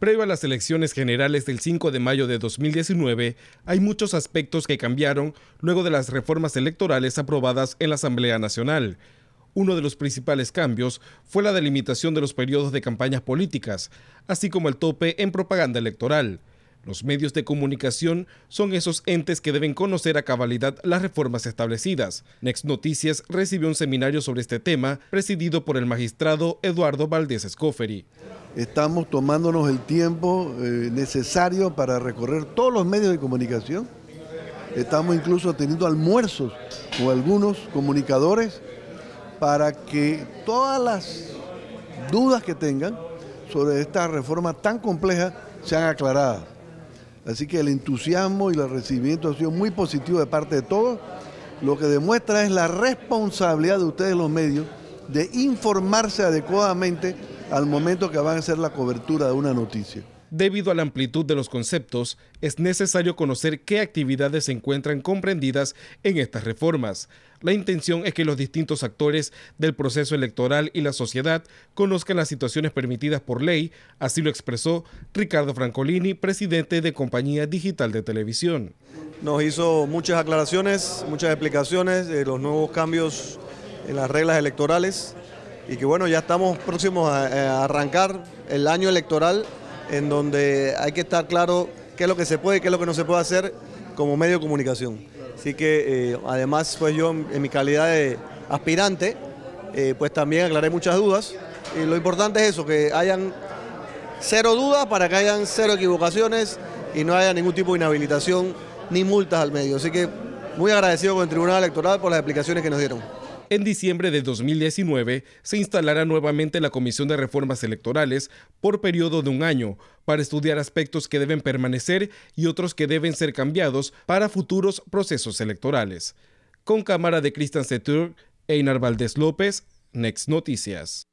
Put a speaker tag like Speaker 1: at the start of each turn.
Speaker 1: Previo a las elecciones generales del 5 de mayo de 2019, hay muchos aspectos que cambiaron luego de las reformas electorales aprobadas en la Asamblea Nacional. Uno de los principales cambios fue la delimitación de los periodos de campañas políticas, así como el tope en propaganda electoral. Los medios de comunicación son esos entes que deben conocer a cabalidad las reformas establecidas. Next Noticias recibió un seminario sobre este tema presidido por el magistrado Eduardo Valdés Escoferi. Estamos
Speaker 2: tomándonos el tiempo eh, necesario para recorrer todos los medios de comunicación. Estamos incluso teniendo almuerzos con algunos comunicadores para que todas las dudas que tengan sobre esta reforma tan compleja sean aclaradas. Así que el entusiasmo y el recibimiento ha sido muy positivo de parte de todos, lo que demuestra es la responsabilidad de ustedes los medios de informarse adecuadamente al momento que van a hacer la cobertura de
Speaker 1: una noticia. Debido a la amplitud de los conceptos, es necesario conocer qué actividades se encuentran comprendidas en estas reformas. La intención es que los distintos actores del proceso electoral y la sociedad conozcan las situaciones permitidas por ley, así lo expresó Ricardo Francolini, presidente de Compañía Digital de Televisión. Nos hizo muchas aclaraciones, muchas explicaciones de los nuevos cambios en las reglas
Speaker 3: electorales y que bueno, ya estamos próximos eh, a, arrancar el año electoral en donde hay que estar claro qué es lo que se puede y qué es lo que no se puede hacer como medio de comunicación. Así que eh, además pues yo en mi calidad de aspirante eh, pues también aclaré muchas dudas y lo importante es eso, que hayan cero dudas para que hayan cero equivocaciones y no haya ningún tipo de inhabilitación ni multas al medio. Así que muy agradecido con el Tribunal Electoral por las explicaciones que nos dieron.
Speaker 1: En diciembre de 2019 se instalará nuevamente la Comisión de Reformas Electorales por periodo de un año para estudiar aspectos que deben permanecer y otros que deben ser cambiados para futuros procesos electorales. Con cámara de Cristian Setur, Einar Valdés López, Next Noticias.